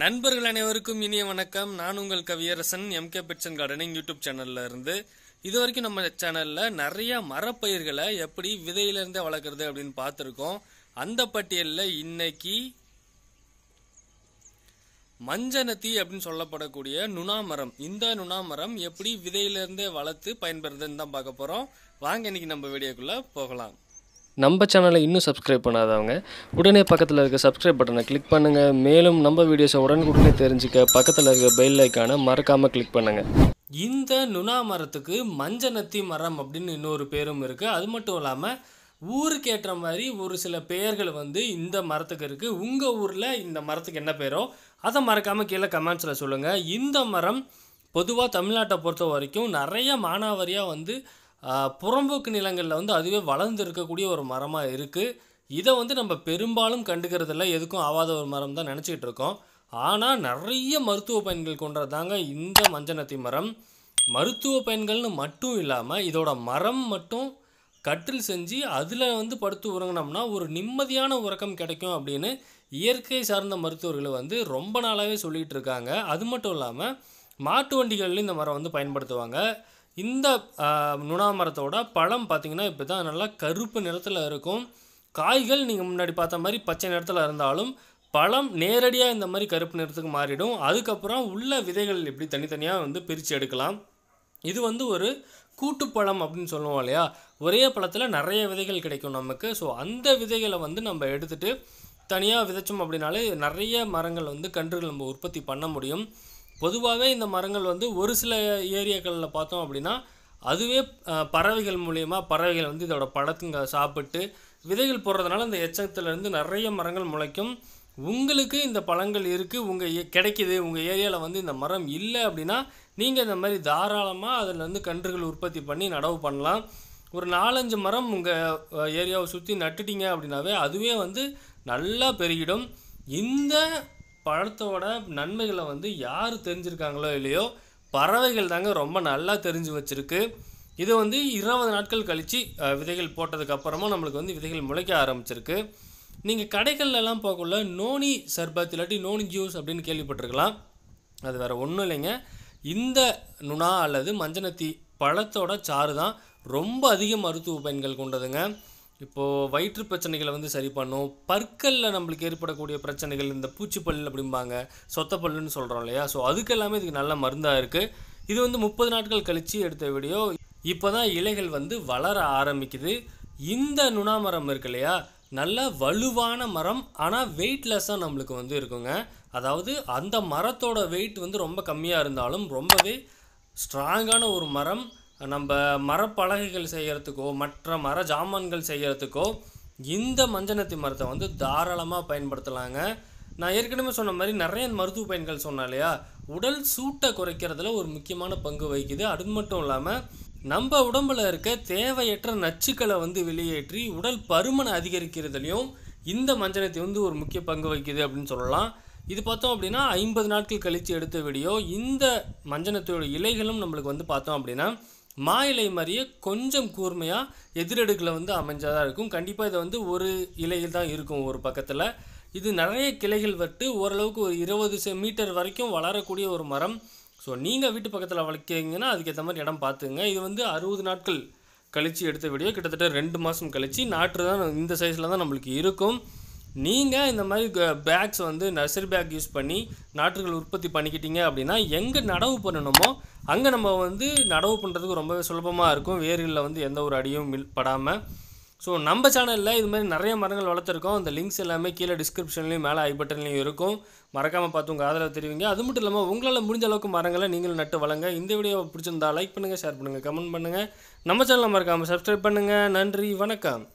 நண்பர்கள் அனைவருக்கும் இனிய வணக்கம் நான் உங்கள் Kaviyarasan M K pets and gardening YouTube சேனல்ல இருந்து இது வரைக்கும் நம்ம சேனல்ல நிறைய மரப்பயிர்களை எப்படி விதையிலிருந்தே வளர்க்குறது அப்படின்னு பார்த்துருக்கோம் அந்த பட்டியலில் இன்னைக்கு மஞ்சனத்தி அப்படின்னு சொல்லப்படக்கூடிய நுணாமரம் இந்த நுணாமரம் எப்படி விதையிலிருந்தே வளர்த்து பயன்பெறுதுன்னு தான் பார்க்க போகிறோம் வாங்க இன்னைக்கு நம்ம வீடியோக்குள்ளே போகலாம் நம்ம சேனலை இன்னும் சப்ஸ்கிரைப் பண்ணாதவங்க உடனே பக்கத்தில் இருக்க சப்ஸ்கிரைப் பட்டனை கிளிக் பண்ணுங்கள் மேலும் நம்ம வீடியோஸை உடனுக்குடனே தெரிஞ்சுக்க பக்கத்தில் இருக்க பெல் ஐக்கானை மறக்காமல் கிளிக் பண்ணுங்கள் இந்த நுணா மரத்துக்கு மஞ்சநத்தி மரம் அப்படின்னு இன்னொரு பேரும் இருக்குது அது மட்டும் இல்லாமல் ஊருக்கு ஏற்ற மாதிரி ஒரு சில பெயர்கள் வந்து இந்த மரத்துக்கு இருக்குது உங்கள் ஊரில் இந்த மரத்துக்கு என்ன பேரோ அதை மறக்காமல் கீழே கமெண்ட்ஸில் சொல்லுங்கள் இந்த மரம் பொதுவாக தமிழ்நாட்டை பொறுத்த வரைக்கும் நிறைய மானாவரியாக வந்து புறம்போக்கு நிலங்களில் வந்து அதுவே வளர்ந்து இருக்கக்கூடிய ஒரு மரமாக இருக்குது இதை வந்து நம்ம பெரும்பாலும் கண்டுக்கிறதில்ல எதுக்கும் ஆவாத ஒரு மரம் தான் நினச்சிக்கிட்டு இருக்கோம் ஆனால் நிறைய மருத்துவ பயன்கள் கொண்டதாங்க இந்த மஞ்சனத்தி மரம் மருத்துவ பயன்கள்னு மட்டும் இல்லாமல் இதோட மரம் மட்டும் கற்றில் செஞ்சு அதில் வந்து படுத்து உறங்கினோம்னா ஒரு நிம்மதியான உறக்கம் கிடைக்கும் அப்படின்னு இயற்கை சார்ந்த மருத்துவர்களை வந்து ரொம்ப நாளாகவே சொல்லிகிட்டு இருக்காங்க அது மட்டும் இல்லாமல் மாட்டு வண்டிகள்லையும் இந்த மரம் வந்து பயன்படுத்துவாங்க இந்த நுணா மரத்தோட பழம் பார்த்தீங்கன்னா இப்போ தான் நல்லா கருப்பு நிறத்தில் இருக்கும் காய்கள் நீங்கள் முன்னாடி பார்த்த மாதிரி பச்சை நிறத்தில் இருந்தாலும் பழம் நேரடியாக இந்த மாதிரி கருப்பு நிறத்துக்கு மாறிடும் அதுக்கப்புறம் உள்ள விதைகள் எப்படி தனித்தனியாக வந்து பிரித்து எடுக்கலாம் இது வந்து ஒரு கூட்டுப்பழம் அப்படின்னு சொல்லுவோம் இல்லையா ஒரே பழத்தில் நிறைய விதைகள் கிடைக்கும் நமக்கு ஸோ அந்த விதைகளை வந்து நம்ம எடுத்துகிட்டு தனியாக விதைச்சோம் அப்படின்னாலே நிறைய மரங்கள் வந்து கன்றுகள் நம்ம உற்பத்தி பண்ண முடியும் பொதுவாகவே இந்த மரங்கள் வந்து ஒரு சில ஏரியாக்களில் பார்த்தோம் அப்படின்னா அதுவே பறவைகள் மூலயமா பறவைகள் வந்து இதோட படத்துங்க சாப்பிட்டு விதைகள் போடுறதுனால இந்த எச்சத்துலேருந்து நிறைய மரங்கள் முளைக்கும் உங்களுக்கு இந்த பழங்கள் இருக்குது உங்கள் கிடைக்கிது உங்கள் ஏரியாவில் வந்து இந்த மரம் இல்லை அப்படின்னா நீங்கள் இந்த மாதிரி தாராளமாக அதில் வந்து கன்றுகள் உற்பத்தி பண்ணி நடவு பண்ணலாம் ஒரு நாலஞ்சு மரம் உங்கள் ஏரியாவை சுற்றி நட்டுட்டீங்க அப்படின்னாவே அதுவே வந்து நல்லா பெருகிடும் இந்த பழத்தோட நன்மைகளை வந்து யார் தெரிஞ்சிருக்காங்களோ இல்லையோ பறவைகள் தாங்க ரொம்ப நல்லா தெரிஞ்சு வச்சுருக்கு இது வந்து இருபது நாட்கள் கழித்து விதைகள் போட்டதுக்கப்புறமா நம்மளுக்கு வந்து விதைகள் முளைக்க ஆரம்பிச்சிருக்கு நீங்கள் கடைகள்லாம் போகக்குள்ள நோனி சர்பத் இல்லாட்டி நோனி ஜூஸ் அப்படின்னு கேள்விப்பட்டிருக்கலாம் அது வேறு ஒன்றும் இல்லைங்க இந்த நுணா அல்லது மஞ்சனத்தி பழத்தோட சாறு தான் ரொம்ப அதிக மருத்துவ பயன்கள் கொண்டதுங்க இப்போது வயிற்று பிரச்சனைகளை வந்து சரி பண்ணும் பற்களில் நம்மளுக்கு ஏற்படக்கூடிய பிரச்சனைகள் இந்த பூச்சிப்பல் அப்படிம்பாங்க சொத்தப்பல்லுன்னு சொல்கிறோம் இல்லையா ஸோ அதுக்கெல்லாமே இதுக்கு நல்ல மருந்தாக இருக்குது இது வந்து முப்பது நாட்கள் கழித்து எடுத்த வீடியோ இப்போ தான் இலைகள் வந்து வளர ஆரம்பிக்குது இந்த நுணா மரம் இருக்கு இல்லையா நல்ல வலுவான மரம் ஆனால் வெயிட்லெஸ்ஸாக நம்மளுக்கு வந்து இருக்குங்க அதாவது அந்த மரத்தோட வெயிட் வந்து ரொம்ப கம்மியாக இருந்தாலும் ரொம்பவே ஸ்ட்ராங்கான ஒரு மரம் நம்ம மரப்பலகைகள் செய்கிறதுக்கோ மற்ற மர ஜாமான்கள் செய்கிறதுக்கோ இந்த மஞ்சனத்தி மரத்தை வந்து தாராளமாக பயன்படுத்தலாங்க நான் ஏற்கனவே சொன்ன மாதிரி நிறைய மருத்துவ பயன்கள் சொன்னேன் இல்லையா உடல் சூட்டை குறைக்கிறதுல ஒரு முக்கியமான பங்கு வகிக்குது அது மட்டும் இல்லாமல் நம்ம உடம்பில் இருக்க தேவையற்ற நச்சுக்களை வந்து வெளியேற்றி உடல் பருமனை அதிகரிக்கிறதுலையும் இந்த மஞ்சனத்தை வந்து ஒரு முக்கிய பங்கு வகிக்குது அப்படின்னு சொல்லலாம் இது பார்த்தோம் அப்படின்னா ஐம்பது நாட்கள் கழித்து எடுத்த வீடியோ இந்த மஞ்சனத்தோட இலைகளும் நம்மளுக்கு வந்து பார்த்தோம் அப்படின்னா மா இலை மாதிரியே கொஞ்சம் கூர்மையாக எதிரடுக்கில் வந்து அமைஞ்சாதான் இருக்கும் கண்டிப்பாக இதை வந்து ஒரு இலையில் தான் இருக்கும் ஒரு பக்கத்தில் இது நிறைய கிளைகள் வட்டு ஓரளவுக்கு ஒரு இருபது மீட்டர் வரைக்கும் வளரக்கூடிய ஒரு மரம் ஸோ நீங்கள் வீட்டு பக்கத்தில் வளர்க்கிங்கன்னா அதுக்கேற்ற மாதிரி இடம் பார்த்துங்க இது வந்து அறுபது நாட்கள் கழித்து எடுத்த வீடியோ கிட்டத்தட்ட ரெண்டு மாதம் கழித்து நாற்று தான் இந்த சைஸில் தான் நம்மளுக்கு இருக்கும் நீங்கள் இந்த மாதிரி பேக்ஸ் வந்து நர்சரி பேக் யூஸ் பண்ணி நாற்றுகள் உற்பத்தி பண்ணிக்கிட்டீங்க அப்படின்னா எங்கே நடவு பண்ணணுமோ அங்கே நம்ம வந்து நடவு பண்ணுறதுக்கு ரொம்பவே சுலபமாக இருக்கும் வேர்களில் வந்து எந்த ஒரு அடியும் மில் படாமல் ஸோ நம்ம சேனலில் இது மாதிரி நிறைய மரங்கள் வளர்த்துருக்கோம் அந்த லிங்க்ஸ் எல்லாமே கீழே டிஸ்கிரிப்ஷன்லேயும் மேலே ஐ பட்டன்லேயும் இருக்கும் மறக்காமல் பார்த்து உங்கள் ஆதரவு தெரிவிங்க அது மட்டும் இல்லாமல் உங்களால் முடிஞ்ச அளவுக்கு மரங்களை நீங்கள் நட்டு வளங்க இந்த வீடியோ பிடிச்சிருந்தா லைக் பண்ணுங்கள் ஷேர் பண்ணுங்கள் கமெண்ட் பண்ணுங்கள் நம்ம சேனலில் மறக்காமல் சப்ஸ்கிரைப் பண்ணுங்கள் நன்றி வணக்கம்